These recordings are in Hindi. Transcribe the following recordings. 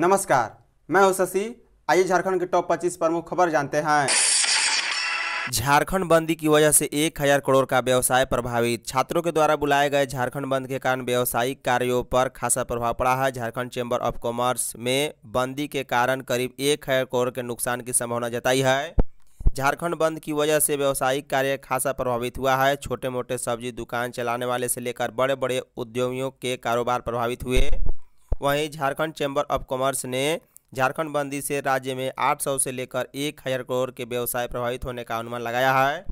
नमस्कार मैं हूं शशि आइए झारखंड के टॉप 25 प्रमुख खबर जानते हैं झारखंड बंदी की वजह से एक हजार करोड़ का व्यवसाय प्रभावित छात्रों के द्वारा बुलाए गए झारखंड बंद के कारण व्यावसायिक कार्यों पर खासा प्रभाव पड़ा है झारखंड चैम्बर ऑफ कॉमर्स में बंदी के कारण करीब एक हजार करोड़ के नुकसान की संभावना जताई है झारखंड बंद की वजह से व्यावसायिक कार्य खासा प्रभावित हुआ है छोटे मोटे सब्जी दुकान चलाने वाले से लेकर बड़े बड़े उद्यमियों के कारोबार प्रभावित हुए वहीं झारखंड चैम्बर ऑफ कॉमर्स ने झारखंड बंदी से राज्य में 800 से लेकर एक हज़ार करोड़ के व्यवसाय प्रभावित होने का अनुमान लगाया है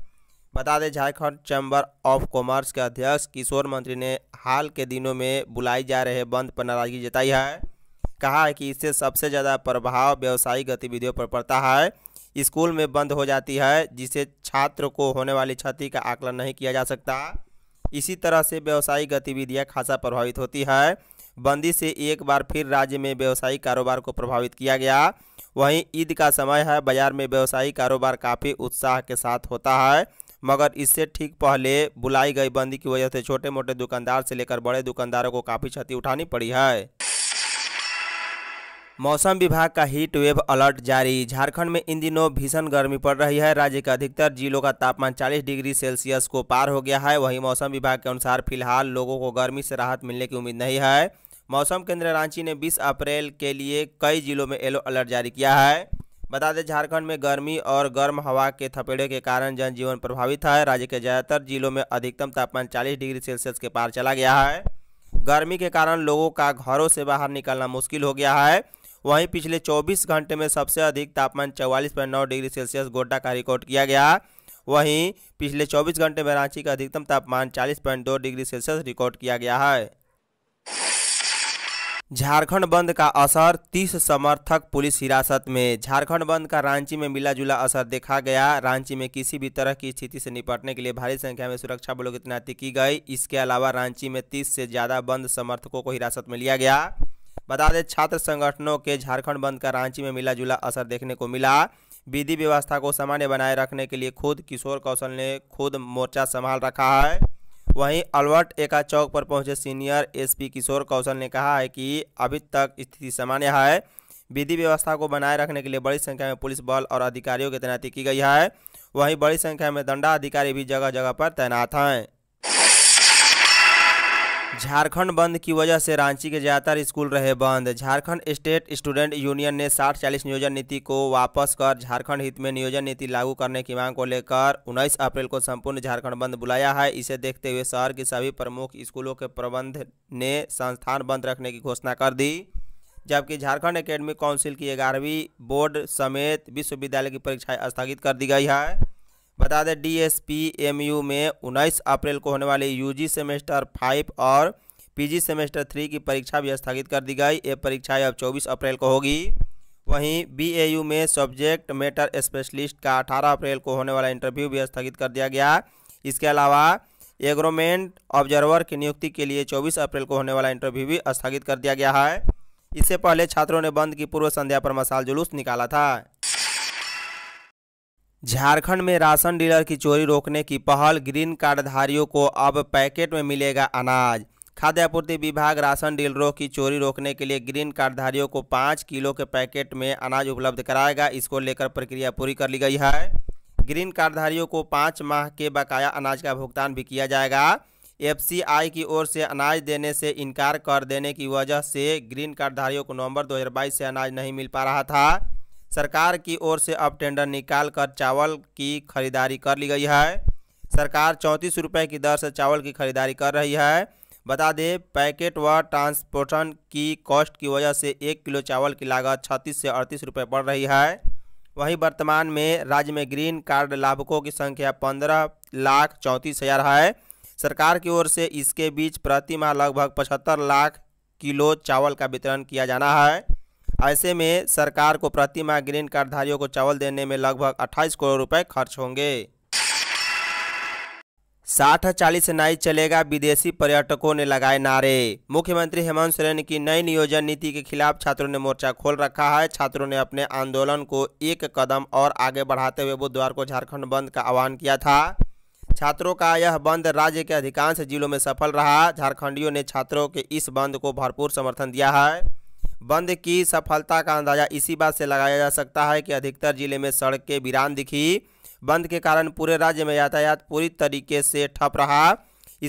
बता दें झारखंड चैम्बर ऑफ कॉमर्स के अध्यक्ष किशोर मंत्री ने हाल के दिनों में बुलाई जा रहे बंद पर नाराजगी जताई है कहा है कि इससे सबसे ज़्यादा प्रभाव व्यावसायिक गतिविधियों पर पड़ता है स्कूल में बंद हो जाती है जिसे छात्र को होने वाली क्षति का आकलन नहीं किया जा सकता इसी तरह से व्यावसायिक गतिविधियाँ खासा प्रभावित होती है बंदी से एक बार फिर राज्य में व्यवसायिक कारोबार को प्रभावित किया गया वहीं ईद का समय है बाजार में व्यवसायिक कारोबार काफ़ी उत्साह के साथ होता है मगर इससे ठीक पहले बुलाई गई बंदी की वजह से छोटे मोटे दुकानदार से लेकर बड़े दुकानदारों को काफ़ी क्षति उठानी पड़ी है मौसम विभाग का हीट वेव अलर्ट जारी झारखंड में इन दिनों भीषण गर्मी पड़ रही है राज्य के अधिकतर जिलों का तापमान 40 डिग्री सेल्सियस को पार हो गया है वहीं मौसम विभाग के अनुसार फिलहाल लोगों को गर्मी से राहत मिलने की उम्मीद नहीं है मौसम केंद्र रांची ने 20 अप्रैल के लिए कई जिलों में येलो अलर्ट जारी किया है बता दें झारखंड में गर्मी और गर्म हवा के थपेड़े के कारण जनजीवन प्रभावित है राज्य के ज़्यादातर जिलों में अधिकतम तापमान 40 डिग्री सेल्सियस के पार चला गया है गर्मी के कारण लोगों का घरों से बाहर निकलना मुश्किल हो गया है वहीं पिछले 24 घंटे में सबसे अधिक तापमान नौ डिग्री सेल्सियस गोड्डा का रिकॉर्ड किया गया वहीं पिछले 24 घंटे में रांची का अधिकतम तापमान 40.2 डिग्री सेल्सियस रिकॉर्ड किया गया है झारखंड बंद का असर 30 समर्थक पुलिस हिरासत में झारखंड बंद का रांची में मिला जुला असर देखा गया रांची में किसी भी तरह की स्थिति से निपटने के लिए भारी संख्या में सुरक्षा बलों की तैनाती की गई इसके अलावा रांची में 30 से ज़्यादा बंद समर्थकों को हिरासत में लिया गया बता दें छात्र संगठनों के झारखंड बंद का रांची में मिला जुला असर देखने को मिला विधि व्यवस्था को सामान्य बनाए रखने के लिए खुद किशोर कौशल ने खुद मोर्चा संभाल रखा है वहीं अलवर्ट एका चौक पर पहुंचे सीनियर एसपी किशोर कौशल ने कहा है कि अभी तक स्थिति सामान्य है विधि व्यवस्था को बनाए रखने के लिए बड़ी संख्या में पुलिस बल और अधिकारियों की तैनाती की गई है वहीं बड़ी संख्या में दंडा अधिकारी भी जगह जगह पर तैनात हैं झारखंड बंद की वजह से रांची के ज़्यादातर स्कूल रहे बंद झारखंड स्टेट स्टूडेंट यूनियन ने साठ चालीस नियोजन नीति को वापस कर झारखंड हित में नियोजन नीति लागू करने की मांग को लेकर 19 अप्रैल को संपूर्ण झारखंड बंद बुलाया है इसे देखते हुए शहर के सभी प्रमुख स्कूलों के प्रबंध ने संस्थान बंद रखने की घोषणा कर दी जबकि झारखंड अकेडमिक काउंसिल की ग्यारहवीं बोर्ड समेत विश्वविद्यालय की परीक्षाएं स्थगित कर दी गई है बता दें डीएसपीएमयू में 19 अप्रैल को होने वाली यूजी सेमेस्टर फाइव और पीजी सेमेस्टर थ्री की परीक्षा भी स्थगित कर दी गई ये परीक्षाएं अब 24 अप्रैल को होगी वहीं बीएयू में सब्जेक्ट मैटर स्पेशलिस्ट का 18 अप्रैल को होने वाला इंटरव्यू भी स्थगित कर दिया गया इसके अलावा एग्रोमेंट ऑब्जर्वर की नियुक्ति के लिए चौबीस अप्रैल को होने वाला इंटरव्यू भी स्थगित कर दिया गया है इससे पहले छात्रों ने बंद की पूर्व संध्या पर मसाल जुलूस निकाला था झारखंड में राशन डीलर की चोरी रोकने की पहल ग्रीन कार्डधारियों को अब पैकेट में मिलेगा अनाज खाद्य आपूर्ति विभाग राशन डीलरों की चोरी रोकने के लिए ग्रीन कार्डधारियों को पाँच किलो के पैकेट में अनाज उपलब्ध कराएगा इसको लेकर प्रक्रिया पूरी कर ली गई है ग्रीन कार्डधारियों को पाँच माह के बकाया अनाज का भुगतान भी किया जाएगा एफसीआई की ओर से अनाज देने से इनकार कर देने की वजह से ग्रीन कार्डधारियों को नवंबर 2022 से अनाज नहीं मिल पा रहा था सरकार की ओर से अब टेंडर निकाल कर चावल की खरीदारी कर ली गई है सरकार चौंतीस रुपये की दर से चावल की खरीदारी कर रही है बता दें पैकेट व ट्रांसपोर्टन की कॉस्ट की वजह से एक किलो चावल की लागत छत्तीस से अड़तीस रुपये पड़ रही है वहीं वर्तमान में राज्य में ग्रीन कार्ड लाभुकों की संख्या पंद्रह लाख चौंतीस हज़ार है सरकार की ओर से इसके बीच प्रति माह लगभग पचहत्तर लाख किलो चावल का वितरण किया जाना है ऐसे में सरकार को प्रति माह ग्रीन कार्डधारियों को चावल देने में लगभग 28 करोड़ रुपए खर्च होंगे साठ चालीस नाई चलेगा विदेशी पर्यटकों ने लगाए नारे मुख्यमंत्री हेमंत सोरेन की नई नियोजन नीति के खिलाफ छात्रों ने मोर्चा खोल रखा है छात्रों ने अपने आंदोलन को एक कदम और आगे बढ़ाते हुए बुधवार को झारखंड बंद का आह्वान किया था छात्रों का यह बंद राज्य के अधिकांश जिलों में सफल रहा झारखंडियों ने छात्रों के इस बंद को भरपूर समर्थन दिया है बंद की सफलता का अंदाजा इसी बात से लगाया जा सकता है कि अधिकतर जिले में सड़क के वीरान दिखी बंद के कारण पूरे राज्य में यातायात पूरी तरीके से ठप रहा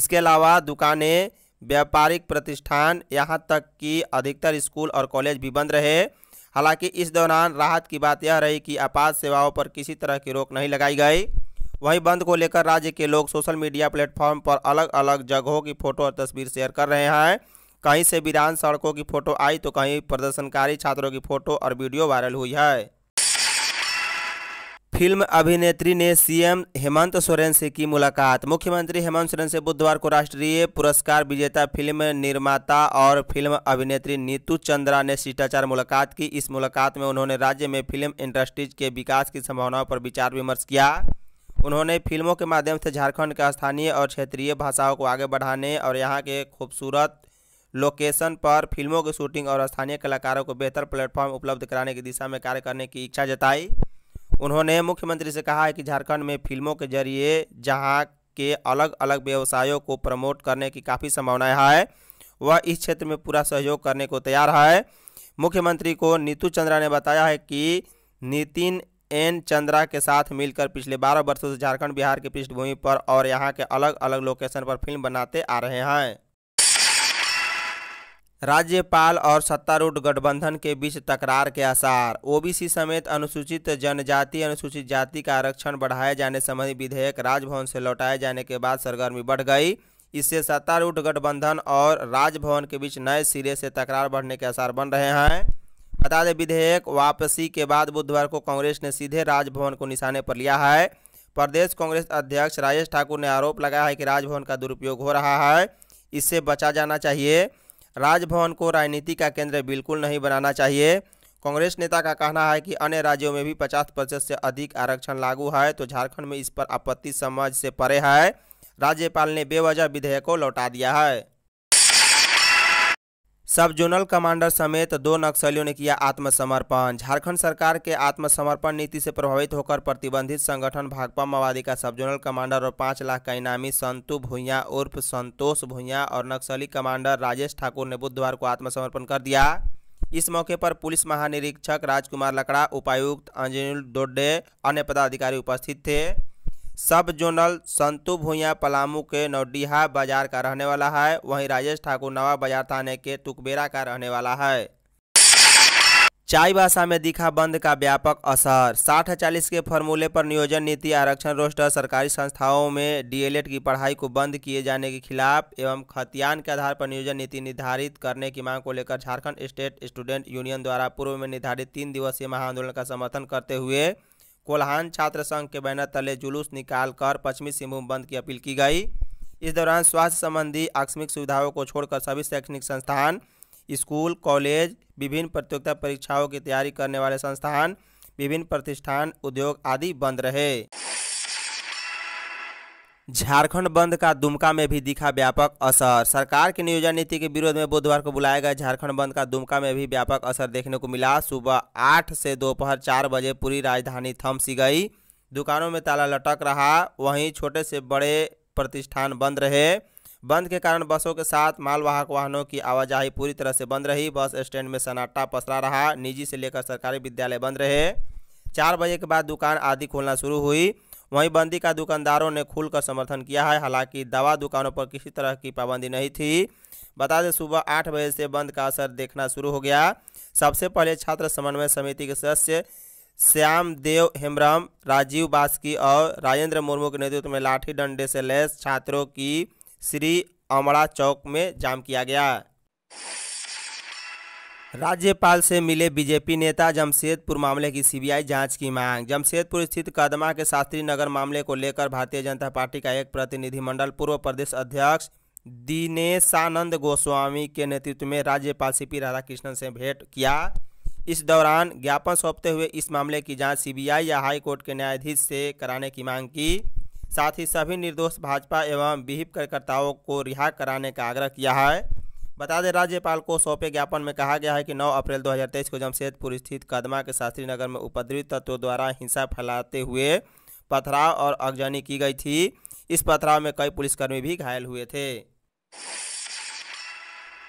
इसके अलावा दुकानें व्यापारिक प्रतिष्ठान यहाँ तक कि अधिकतर स्कूल और कॉलेज भी बंद रहे हालांकि इस दौरान राहत की बात यह रही कि आपात सेवाओं पर किसी तरह की रोक नहीं लगाई गई वहीं बंद को लेकर राज्य के लोग सोशल मीडिया प्लेटफॉर्म पर अलग अलग जगहों की फ़ोटो और तस्वीर शेयर कर रहे हैं कहीं से विधान सड़कों की फोटो आई तो कहीं प्रदर्शनकारी छात्रों की फोटो और वीडियो वायरल हुई है फिल्म अभिनेत्री ने सीएम हेमंत सोरेन से की मुलाकात मुख्यमंत्री हेमंत सोरेन से बुधवार को राष्ट्रीय पुरस्कार विजेता फिल्म निर्माता और फिल्म अभिनेत्री नीतू चंद्रा ने शिष्टाचार मुलाकात की इस मुलाकात में उन्होंने राज्य में फिल्म इंडस्ट्रीज के विकास की संभावनाओं पर विचार विमर्श किया उन्होंने फिल्मों के माध्यम से झारखंड के स्थानीय और क्षेत्रीय भाषाओं को आगे बढ़ाने और यहाँ के खूबसूरत लोकेशन पर फिल्मों की शूटिंग और स्थानीय कलाकारों को बेहतर प्लेटफॉर्म उपलब्ध कराने की दिशा में कार्य करने की इच्छा जताई उन्होंने मुख्यमंत्री से कहा है कि झारखंड में फिल्मों के जरिए जहाँ के अलग अलग व्यवसायों को प्रमोट करने की काफ़ी संभावनाएं हैं वह इस क्षेत्र में पूरा सहयोग करने को तैयार है मुख्यमंत्री को नीतू चंद्रा ने बताया है कि नितिन एन चंद्रा के साथ मिलकर पिछले 12 वर्षों से झारखंड बिहार की पृष्ठभूमि पर और यहां के अलग अलग लोकेशन पर फिल्म बनाते आ रहे हैं राज्यपाल और सत्तारूढ़ गठबंधन के बीच तकरार के आसार ओबीसी समेत अनुसूचित जनजाति अनुसूचित जाति का आरक्षण बढ़ाए जाने संबंधी विधेयक राजभवन से लौटाए जाने के बाद सरगर्मी बढ़ गई इससे सत्तारूढ़ गठबंधन और राजभवन के बीच नए सिरे से तकरार बढ़ने के आसार बन रहे हैं बता दें विधेयक वापसी के बाद बुधवार को कांग्रेस ने सीधे राजभवन को निशाने पर लिया है प्रदेश कांग्रेस अध्यक्ष राजेश ठाकुर ने आरोप लगाया है कि राजभवन का दुरुपयोग हो रहा है इससे बचा जाना चाहिए राजभवन को राजनीति का केंद्र बिल्कुल नहीं बनाना चाहिए कांग्रेस नेता का कहना है कि अन्य राज्यों में भी 50 प्रतिशत से अधिक आरक्षण लागू है तो झारखंड में इस पर आपत्ति समझ से परे है राज्यपाल ने बेवजह विधेयक को लौटा दिया है सब जोनल कमांडर समेत दो नक्सलियों ने किया आत्मसमर्पण झारखंड सरकार के आत्मसमर्पण नीति से प्रभावित होकर प्रतिबंधित संगठन भाकपा माओवादी का सब जोनल कमांडर और पाँच लाख का इनामी संतु भुइया उर्फ संतोष भुइया और नक्सली कमांडर राजेश ठाकुर ने बुधवार को आत्मसमर्पण कर दिया इस मौके पर पुलिस महानिरीक्षक राजकुमार लकड़ा उपायुक्त अंजनुल दोड्डे अन्य पदाधिकारी उपस्थित थे सब जोनल संतु भूया पलामू के नौडीहा बाजार का रहने वाला है वहीं राजेश ठाकुर नवा बाजार थाने के तुकबेरा का रहने वाला है चाय भाषा में दिखा बंद का व्यापक असर साठ चालीस के फॉर्मूले पर नियोजन नीति आरक्षण रोस्टर सरकारी संस्थाओं में डीएलएड की पढ़ाई को बंद किए जाने के खिलाफ एवं खतियान के आधार पर नियोजन नीति निर्धारित करने की मांग को लेकर झारखंड स्टेट स्टूडेंट यूनियन द्वारा पूर्व में निर्धारित तीन दिवसीय महाआंदोलन का समर्थन करते हुए कोल्हान छात्र संघ के बैनर तले जुलूस निकालकर पश्चिमी सिंहभूम बंद की अपील की गई इस दौरान स्वास्थ्य संबंधी आकस्मिक सुविधाओं को छोड़कर सभी शैक्षणिक संस्थान स्कूल कॉलेज विभिन्न प्रतियोगिता परीक्षाओं की तैयारी करने वाले संस्थान विभिन्न प्रतिष्ठान उद्योग आदि बंद रहे झारखंड बंद का दुमका में भी दिखा व्यापक असर सरकार की नियोजन नीति के विरोध में बुधवार को बुलाया गया झारखंड बंद का दुमका में भी व्यापक असर देखने को मिला सुबह आठ से दोपहर चार बजे पूरी राजधानी थम सी गई दुकानों में ताला लटक रहा वहीं छोटे से बड़े प्रतिष्ठान बंद रहे बंद के कारण बसों के साथ मालवाहक वाहनों की आवाजाही पूरी तरह से बंद रही बस स्टैंड में सन्नाटा पसरा रहा निजी से लेकर सरकारी विद्यालय बंद रहे चार बजे के बाद दुकान आदि खोलना शुरू हुई वहीं बंदी का दुकानदारों ने खुलकर समर्थन किया है हालांकि दवा दुकानों पर किसी तरह की पाबंदी नहीं थी बता दें सुबह आठ बजे से बंद का असर देखना शुरू हो गया सबसे पहले छात्र समन्वय समिति के सदस्य श्याम देव हेम्ब्रम राजीव बास्की और राजेंद्र मुर्मू के नेतृत्व में लाठी डंडे से लैस छात्रों की श्री अमड़ा चौक में जाम किया गया राज्यपाल से मिले बीजेपी नेता जमशेदपुर मामले की सीबीआई जांच की मांग जमशेदपुर स्थित कदमा के शास्त्री नगर मामले को लेकर भारतीय जनता पार्टी का एक प्रतिनिधिमंडल पूर्व प्रदेश अध्यक्ष दिनेशानंद गोस्वामी के नेतृत्व में राज्यपाल सी पी राधाकृष्णन से भेंट किया इस दौरान ज्ञापन सौंपते हुए इस मामले की जांच सीबीआई या हाईकोर्ट के न्यायाधीश से कराने की मांग की साथ ही सभी निर्दोष भाजपा एवं विहिप कार्यकर्ताओं को रिहा कराने का आग्रह किया है बता दें राज्यपाल को सौंपे ज्ञापन में कहा गया है कि 9 अप्रैल 2023 को जमशेदपुर स्थित कदमा के शास्त्री नगर में उपद्रवी तत्वों द्वारा हिंसा फैलाते हुए पथराव और आगजनी की गई थी इस पथराव में कई पुलिसकर्मी भी घायल हुए थे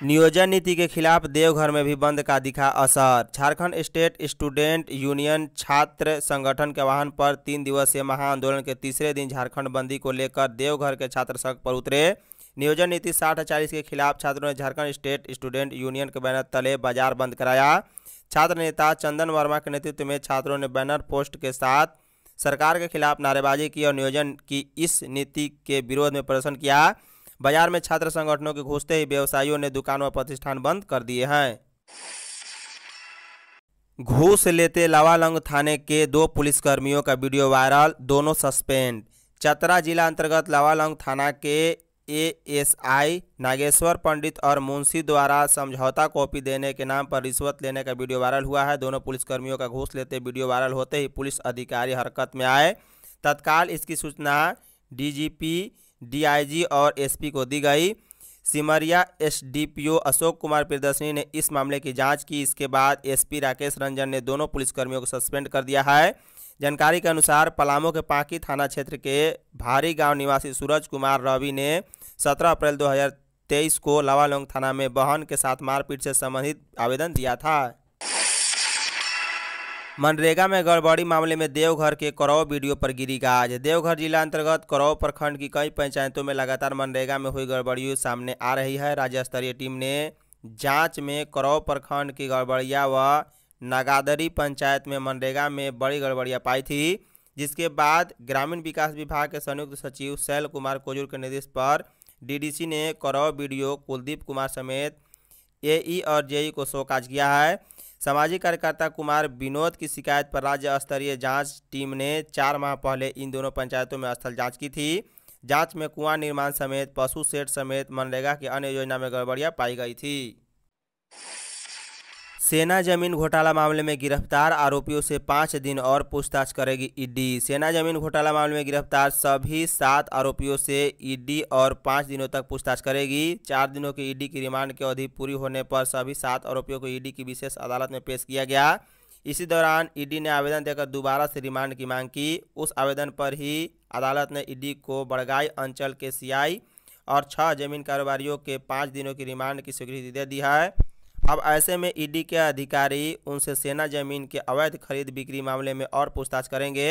नियोजन नीति के खिलाफ देवघर में भी बंद का दिखा असर झारखंड स्टेट स्टूडेंट यूनियन छात्र संगठन के वाहन पर तीन दिवसीय महाआंदोलन के तीसरे दिन झारखंड बंदी को लेकर देवघर के छात्र सड़क पर उतरे नियोजन नीति साठ चालीस के खिलाफ छात्रों ने झारखंड स्टेट स्टूडेंट यूनियन के बैनर तले बाजार बंद कराया छात्र नेता चंदन वर्मा के नेतृत्व में छात्रों ने बैनर पोस्ट के साथ सरकार के खिलाफ नारेबाजी की और नियोजन की इस नीति के विरोध में प्रदर्शन किया बाजार में छात्र संगठनों के घुसते ही व्यवसायियों ने दुकान व प्रतिष्ठान बंद कर दिए हैं घूस लेते लावालंग थाने के दो पुलिसकर्मियों का वीडियो वायरल दोनों सस्पेंड चतरा जिला अंतर्गत लावालंग थाना के एएसआई नागेश्वर पंडित और मुंशी द्वारा समझौता कॉपी देने के नाम पर रिश्वत लेने का वीडियो वायरल हुआ है दोनों पुलिसकर्मियों का घूस लेते वीडियो वायरल होते ही पुलिस अधिकारी हरकत में आए तत्काल इसकी सूचना डीजीपी डीआईजी और एसपी को दी गई सिमरिया एसडीपीओ अशोक कुमार प्रदर्शनी ने इस मामले की जाँच की इसके बाद एस राकेश रंजन ने दोनों पुलिसकर्मियों को सस्पेंड कर दिया है जानकारी के अनुसार पलामू के पाकी थाना क्षेत्र के भारी गांव निवासी सूरज कुमार रवि ने सत्रह अप्रैल 2023 को लावालोंग थाना में बहन के साथ मारपीट से संबंधित आवेदन दिया था मनरेगा में गड़बड़ी मामले में देवघर के करौ वीडियो पर गिरी गाज देवघर जिला अंतर्गत करौ प्रखंड की कई पंचायतों में लगातार मनरेगा में हुई गड़बड़ियों सामने आ रही है राज्य स्तरीय टीम ने जांच में करौ प्रखंड की गड़बड़िया व नगादरी पंचायत में मनरेगा में बड़ी गड़बड़ियाँ पाई थी जिसके बाद ग्रामीण विकास विभाग के संयुक्त सचिव शैल कुमार कोजूर के निर्देश पर डीडीसी ने करौ बीडीओ कुलदीप कुमार समेत एई और जेई को शोकाज किया है सामाजिक कार्यकर्ता कुमार विनोद की शिकायत पर राज्य स्तरीय जांच टीम ने चार माह पहले इन दोनों पंचायतों में स्थल जांच की थी जांच में कुआं निर्माण समेत पशु सेठ समेत मनरेगा की अन्य योजना में गड़बड़ियां पाई गई थी सेना जमीन घोटाला मामले में गिरफ्तार आरोपियों से पाँच दिन और पूछताछ करेगी ईडी सेना जमीन घोटाला मामले में गिरफ्तार सभी सात आरोपियों से ईडी और पाँच दिनों तक पूछताछ करेगी चार दिनों के ईडी की रिमांड की अवधि पूरी होने पर सभी सात आरोपियों को ईडी की विशेष अदालत में पेश किया गया इसी दौरान ईडी ने आवेदन देकर दोबारा से रिमांड की मांग की उस आवेदन पर ही अदालत ने ईडी को बड़गाई अंचल के सीआई और छः जमीन कारोबारियों के पाँच दिनों की रिमांड की स्वीकृति दे दी है अब ऐसे में ईडी के अधिकारी उनसे सेना जमीन के अवैध खरीद बिक्री मामले में और पूछताछ करेंगे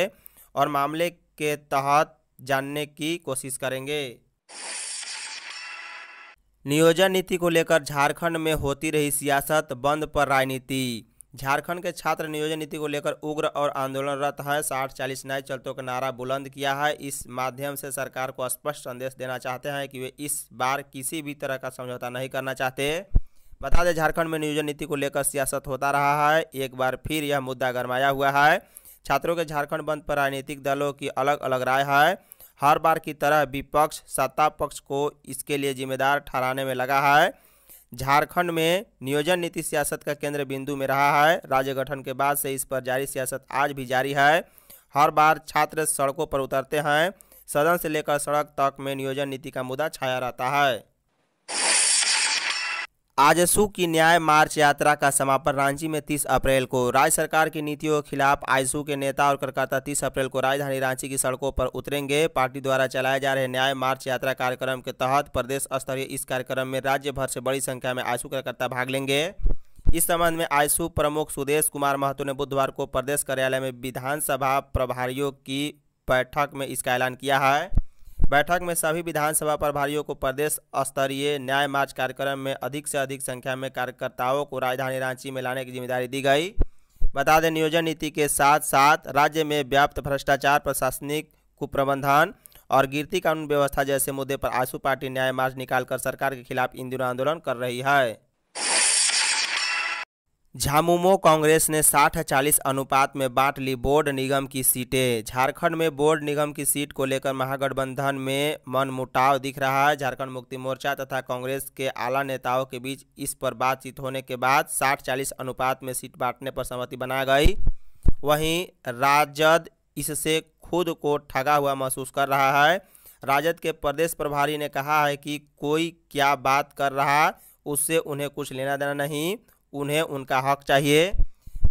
और मामले के तहत जानने की कोशिश करेंगे नियोजन नीति को लेकर झारखंड में होती रही सियासत बंद पर राजनीति झारखंड के छात्र नियोजन नीति को लेकर उग्र और आंदोलनरत हैं साठ चालीस नए चलतों का नारा बुलंद किया है इस माध्यम से सरकार को स्पष्ट संदेश देना चाहते हैं कि वे इस बार किसी भी तरह का समझौता नहीं करना चाहते बता दें झारखंड में नियोजन नीति को लेकर सियासत होता रहा है एक बार फिर यह मुद्दा गरमाया हुआ है छात्रों के झारखंड बंद पर राजनीतिक दलों की अलग अलग राय है हर बार की तरह विपक्ष सत्ता पक्ष को इसके लिए जिम्मेदार ठहराने में लगा है झारखंड में नियोजन नीति सियासत का केंद्र बिंदु में रहा है राज्य गठन के बाद से इस पर जारी सियासत आज भी जारी है हर बार छात्र सड़कों पर उतरते हैं सदन से लेकर सड़क तक में नियोजन नीति का मुद्दा छाया रहता है आजसू की न्याय मार्च यात्रा का समापन रांची में 30 अप्रैल को राज्य सरकार की नीतियों के खिलाफ आजसू के नेता और कार्यकर्ता 30 अप्रैल को राजधानी रांची की सड़कों पर उतरेंगे पार्टी द्वारा चलाए जा रहे न्याय मार्च यात्रा कार्यक्रम के तहत प्रदेश स्तरीय इस कार्यक्रम में राज्य भर से बड़ी संख्या में आजसू कार्यकर्ता भाग लेंगे इस संबंध में आजसू प्रमुख सुदेश कुमार महतो ने बुधवार को प्रदेश कार्यालय में विधानसभा प्रभारियों की बैठक में इसका ऐलान किया है बैठक में सभी विधानसभा प्रभारियों को प्रदेश स्तरीय न्याय मार्च कार्यक्रम में अधिक से अधिक संख्या में कार्यकर्ताओं को राजधानी रांची में लाने की जिम्मेदारी दी गई बता दें नियोजन नीति के साथ साथ राज्य में व्याप्त भ्रष्टाचार प्रशासनिक कुप्रबंधन और गिरती कानून व्यवस्था जैसे मुद्दे पर आसू पार्टी न्याय मार्च निकालकर सरकार के खिलाफ इन आंदोलन कर रही है झामुमो कांग्रेस ने साठ चालीस अनुपात में बांट ली बोर्ड निगम की सीटें झारखंड में बोर्ड निगम की सीट को लेकर महागठबंधन में मनमुटाव दिख रहा है झारखंड मुक्ति मोर्चा तथा कांग्रेस के आला नेताओं के बीच इस पर बातचीत होने के बाद साठ चालीस अनुपात में सीट बांटने पर सहमति बना गई वहीं राजद इससे खुद को ठगा हुआ महसूस कर रहा है राजद के प्रदेश प्रभारी ने कहा है कि कोई क्या बात कर रहा उससे उन्हें कुछ लेना देना नहीं उन्हें उनका हक चाहिए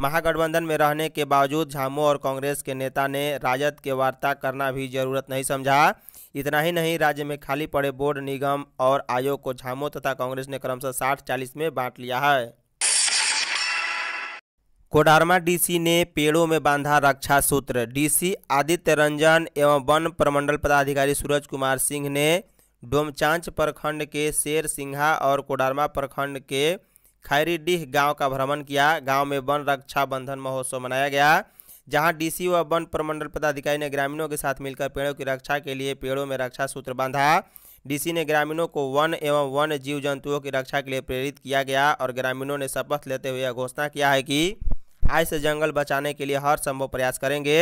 महागठबंधन में रहने के बावजूद झामू और कांग्रेस के नेता ने राजद के वार्ता करना भी जरूरत नहीं समझा इतना ही नहीं राज्य में खाली पड़े बोर्ड निगम और आयोग को झामो तथा कांग्रेस ने क्रमशः साठ चालीस में बांट लिया है कोडारमा डीसी ने पेड़ों में बांधा रक्षा सूत्र डीसी आदित्य रंजन एवं वन प्रमंडल पदाधिकारी सूरज कुमार सिंह ने डोमचांच प्रखंड के शेर सिंघा और कोडारमा प्रखंड के खैरीडीह गांव का भ्रमण किया गांव में वन रक्षा बंधन महोत्सव मनाया गया जहां डीसी व वन प्रमंडल पदाधिकारी ने ग्रामीणों के साथ मिलकर पेड़ों की रक्षा के लिए पेड़ों में रक्षा सूत्र बांधा डीसी ने ग्रामीणों को वन एवं वन जीव जंतुओं की रक्षा के लिए प्रेरित किया गया और ग्रामीणों ने शपथ लेते हुए यह घोषणा किया है कि आज से जंगल बचाने के लिए हर संभव प्रयास करेंगे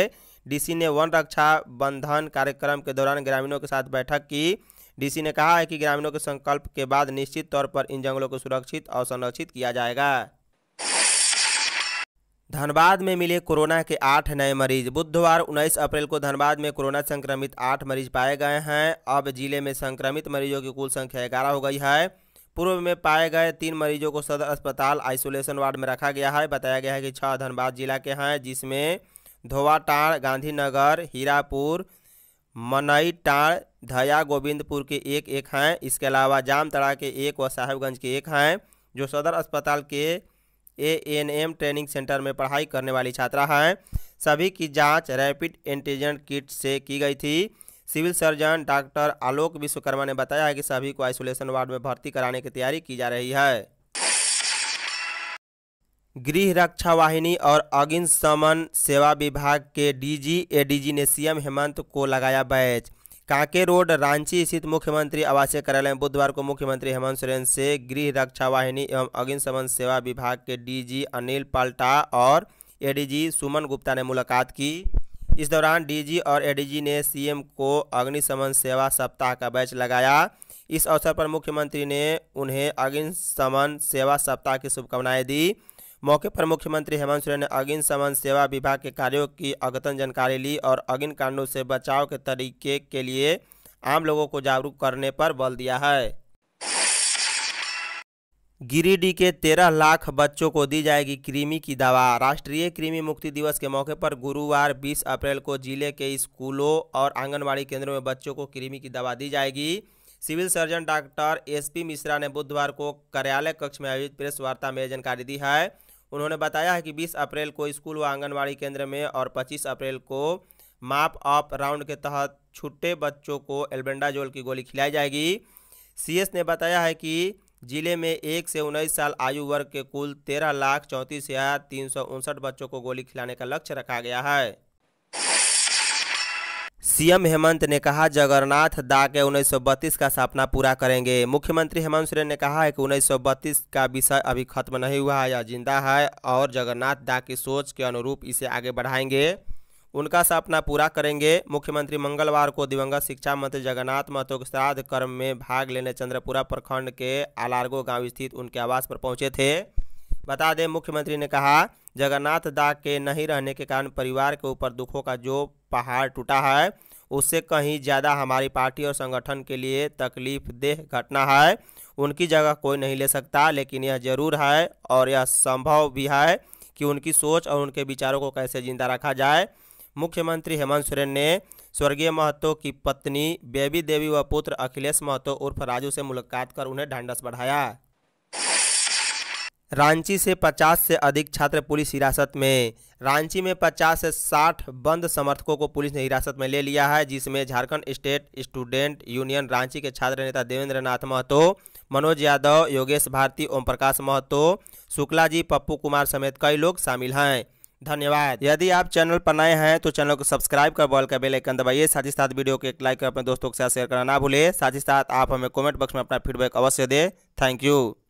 डीसी ने वन रक्षा बंधन कार्यक्रम के दौरान ग्रामीणों के साथ बैठक की डीसी ने कहा है कि ग्रामीणों के संकल्प के बाद निश्चित तौर पर इन जंगलों को सुरक्षित और संरक्षित किया जाएगा धनबाद में मिले कोरोना के आठ नए मरीज बुधवार 19 अप्रैल को धनबाद में कोरोना संक्रमित आठ मरीज पाए गए हैं अब जिले में संक्रमित मरीजों की कुल संख्या ग्यारह हो गई है पूर्व में पाए गए तीन मरीजों को सदर अस्पताल आइसोलेशन वार्ड में रखा गया है बताया गया है कि छह धनबाद जिला के हैं जिसमें धोवाटाड़ गांधीनगर हीरापुर मनईटाड़ धया गोविंदपुर के एक एक हैं इसके अलावा जामतड़ा के एक व साहेबगंज के एक हैं जो सदर अस्पताल के A N M training centre में पढ़ाई करने वाली छात्रा हैं सभी की जांच रैपिड एंटीजन किट से की गई थी civil surgeon doctor Alok Vishwakarma ने बताया है कि सभी को आइसोलेशन वार्ड में भर्ती कराने की तैयारी की जा रही है गृह रक्षा वाहिनी और अग्निशमन सेवा विभाग के डीजी एडीजी ने सीएम हेमंत को लगाया बैच कांके रोड रांची स्थित मुख्यमंत्री आवासीय कार्यालय में बुधवार को मुख्यमंत्री हेमंत सोरेन से गृह रक्षा वाहिनी एवं अग्निशमन सेवा विभाग के डीजी अनिल पाल्टा और एडीजी सुमन गुप्ता ने मुलाकात की इस दौरान डीजी और एडीजी ने सीएम को अग्निशमन सेवा सप्ताह का बैच लगाया इस अवसर पर मुख्यमंत्री ने उन्हें अग्निशमन सेवा सप्ताह की शुभकामनाएं दी मौके पर मुख्यमंत्री हेमंत सोरेन ने अग्नि सेवा विभाग के कार्यों की अगतन जानकारी ली और अग्नि कांडों से बचाव के तरीके के लिए आम लोगों को जागरूक करने पर बल दिया है गिरिडीह के तेरह लाख बच्चों को दी जाएगी कृमि की दवा राष्ट्रीय कृमि मुक्ति दिवस के मौके पर गुरुवार 20 अप्रैल को जिले के स्कूलों और आंगनबाड़ी केंद्रों में बच्चों को कृमि की दवा दी जाएगी civil surgeon doctor SP Mishra ने बुधवार को कार्यालय कक्ष में आयोजित प्रेस वार्ता में जानकारी दी है उन्होंने बताया है कि 20 अप्रैल को स्कूल व आंगनबाड़ी केंद्र में और 25 अप्रैल को माप ऑफ राउंड के तहत छुट्टे बच्चों को एल्बेंडाजोल की गोली खिलाई जाएगी सीएस ने बताया है कि जिले में एक से उन्नीस साल आयु वर्ग के कुल तेरह लाख चौंतीस हज़ार तीन सौ उनसठ बच्चों को गोली खिलाने का लक्ष्य रखा गया है सीएम हेमंत ने कहा जगन्नाथ दा के उन्नीस का सपना पूरा करेंगे मुख्यमंत्री हेमंत सोरेन ने कहा है कि उन्नीस का विषय अभी खत्म नहीं हुआ है या जिंदा है और जगन्नाथ दा की सोच के अनुरूप इसे आगे बढ़ाएंगे उनका सपना पूरा करेंगे मुख्यमंत्री मंगलवार को दिवंगत शिक्षा मंत्री जगन्नाथ महतो के श्राद्ध कर्म में भाग लेने चंद्रपुरा प्रखंड के आलारगो गाँव स्थित उनके आवास पर पहुँचे थे बता दें मुख्यमंत्री ने कहा जगन्नाथ दा के नहीं रहने के कारण परिवार के ऊपर दुखों का जो पहाड़ टूटा है उससे कहीं ज़्यादा हमारी पार्टी और संगठन के लिए तकलीफ देह घटना है उनकी जगह कोई नहीं ले सकता लेकिन यह जरूर है और यह संभव भी है कि उनकी सोच और उनके विचारों को कैसे जिंदा रखा जाए मुख्यमंत्री हेमंत सोरेन ने स्वर्गीय महतो की पत्नी बेबी देवी व पुत्र अखिलेश महतो उर्फ राजू से मुलाकात कर उन्हें ढांढस बढ़ाया रांची से 50 से अधिक छात्र पुलिस हिरासत में रांची में 50 से 60 बंद समर्थकों को पुलिस ने हिरासत में ले लिया है जिसमें Jharkhand state student union Ranchi के छात्र नेता देवेंद्र नाथ महतो मनोज यादव योगेश भारती ओम प्रकाश महतो शुक्ला जी पप्पू कुमार समेत कई लोग शामिल हैं धन्यवाद यदि आप चैनल पर नए हैं तो चैनल को सब्सक्राइब कर बॉल का बेलाइकन दबाइए साथ ही साथ वीडियो को एक लाइक कर अपने दोस्तों के साथ शेयर करना ना भूलें साथ ही साथ आप हमें कॉमेंट बॉक्स में अपना फीडबैक अवश्य दें थैंक यू